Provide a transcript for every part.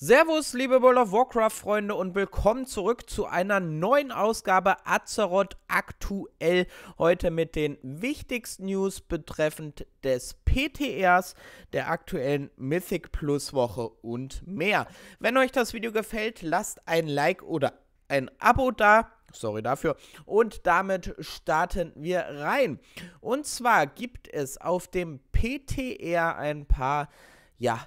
Servus, liebe World of Warcraft-Freunde und willkommen zurück zu einer neuen Ausgabe Azeroth aktuell. Heute mit den wichtigsten News betreffend des PTRs, der aktuellen Mythic Plus Woche und mehr. Wenn euch das Video gefällt, lasst ein Like oder ein Abo da. Sorry dafür. Und damit starten wir rein. Und zwar gibt es auf dem PTR ein paar, ja,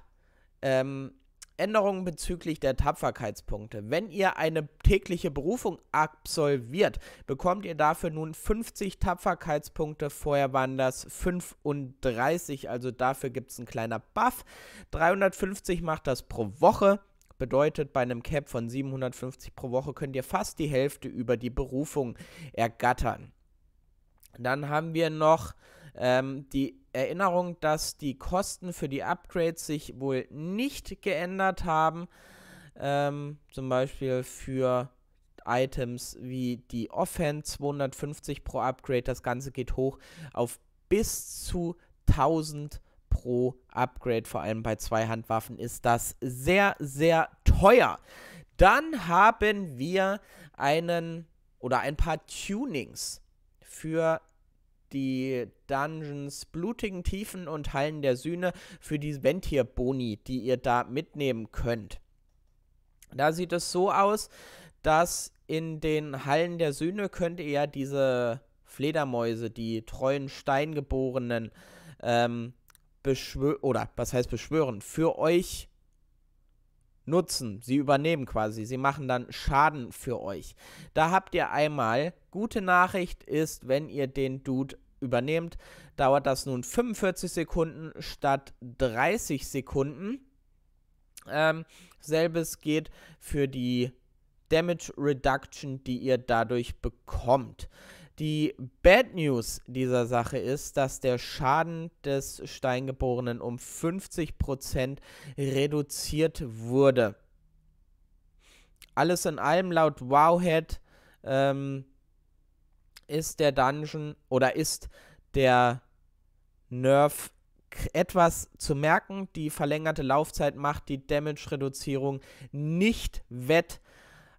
ähm, Änderungen bezüglich der Tapferkeitspunkte. Wenn ihr eine tägliche Berufung absolviert, bekommt ihr dafür nun 50 Tapferkeitspunkte. Vorher waren das 35, also dafür gibt es einen kleinen Buff. 350 macht das pro Woche. Bedeutet, bei einem Cap von 750 pro Woche könnt ihr fast die Hälfte über die Berufung ergattern. Dann haben wir noch ähm, die Erinnerung, dass die Kosten für die Upgrades sich wohl nicht geändert haben. Ähm, zum Beispiel für Items wie die Offhand 250 pro Upgrade. Das Ganze geht hoch auf bis zu 1000 pro Upgrade. Vor allem bei zwei Handwaffen ist das sehr, sehr teuer. Dann haben wir einen oder ein paar Tunings für die Dungeons blutigen Tiefen und Hallen der Sühne für die Ventir-Boni, die ihr da mitnehmen könnt. Da sieht es so aus, dass in den Hallen der Sühne könnt ihr ja diese Fledermäuse, die treuen Steingeborenen, ähm, beschwören, oder was heißt beschwören, für euch nutzen. Sie übernehmen quasi, sie machen dann Schaden für euch. Da habt ihr einmal, gute Nachricht ist, wenn ihr den Dude übernehmt, dauert das nun 45 Sekunden statt 30 Sekunden. Ähm, selbes geht für die Damage Reduction, die ihr dadurch bekommt. Die Bad News dieser Sache ist, dass der Schaden des Steingeborenen um 50% reduziert wurde. Alles in allem laut Wowhead ähm, ist der Dungeon oder ist der Nerf etwas zu merken. Die verlängerte Laufzeit macht die Damage-Reduzierung nicht wett.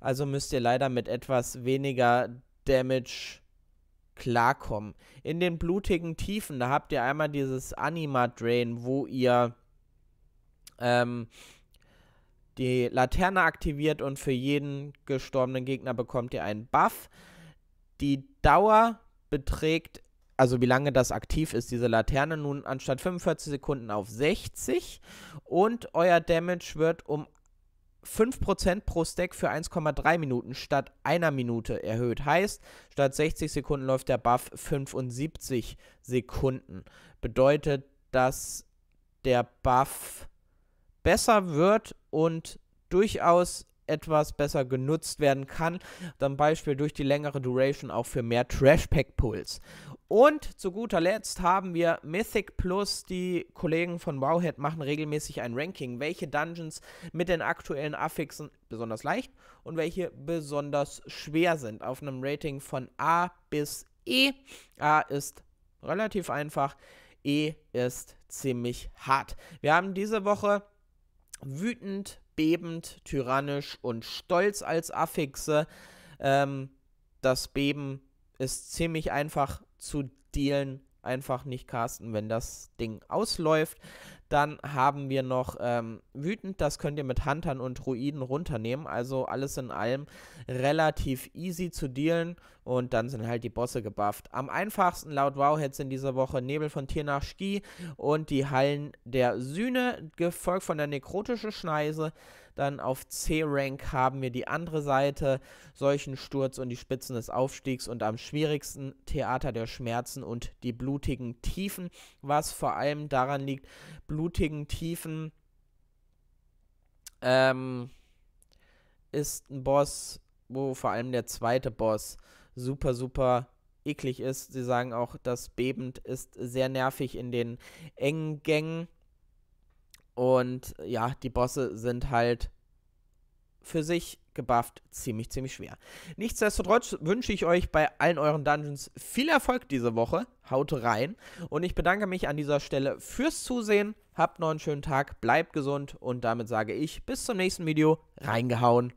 Also müsst ihr leider mit etwas weniger Damage klarkommen. In den blutigen Tiefen, da habt ihr einmal dieses Anima-Drain, wo ihr ähm, die Laterne aktiviert und für jeden gestorbenen Gegner bekommt ihr einen Buff. Die Dauer beträgt, also wie lange das aktiv ist, diese Laterne, nun anstatt 45 Sekunden auf 60 und euer Damage wird um 5% pro Stack für 1,3 Minuten statt einer Minute erhöht. Heißt, statt 60 Sekunden läuft der Buff 75 Sekunden. Bedeutet, dass der Buff besser wird und durchaus etwas besser genutzt werden kann. Zum Beispiel durch die längere Duration auch für mehr Trash Pack Pulls. Und zu guter Letzt haben wir Mythic Plus. Die Kollegen von Wowhead machen regelmäßig ein Ranking, welche Dungeons mit den aktuellen Affixen besonders leicht und welche besonders schwer sind. Auf einem Rating von A bis E. A ist relativ einfach, E ist ziemlich hart. Wir haben diese Woche wütend bebend, tyrannisch und stolz als Affixe. Ähm, das Beben ist ziemlich einfach zu dealen. Einfach nicht casten, wenn das Ding ausläuft. Dann haben wir noch ähm, wütend, das könnt ihr mit Huntern und Ruinen runternehmen. Also alles in allem relativ easy zu dealen und dann sind halt die Bosse gebufft. Am einfachsten laut Wowheads in dieser Woche Nebel von Tier nach Ski und die Hallen der Sühne, gefolgt von der nekrotische Schneise. Dann auf C-Rank haben wir die andere Seite, solchen Sturz und die Spitzen des Aufstiegs und am schwierigsten Theater der Schmerzen und die blutigen Tiefen, was vor allem daran liegt, blutigen Tiefen ähm, ist ein Boss, wo vor allem der zweite Boss super, super eklig ist. Sie sagen auch, das Bebend ist sehr nervig in den engen Gängen. Und äh, ja, die Bosse sind halt für sich gebufft ziemlich, ziemlich schwer. Nichtsdestotrotz wünsche ich euch bei allen euren Dungeons viel Erfolg diese Woche. Haut rein. Und ich bedanke mich an dieser Stelle fürs Zusehen. Habt noch einen schönen Tag, bleibt gesund und damit sage ich bis zum nächsten Video. Reingehauen.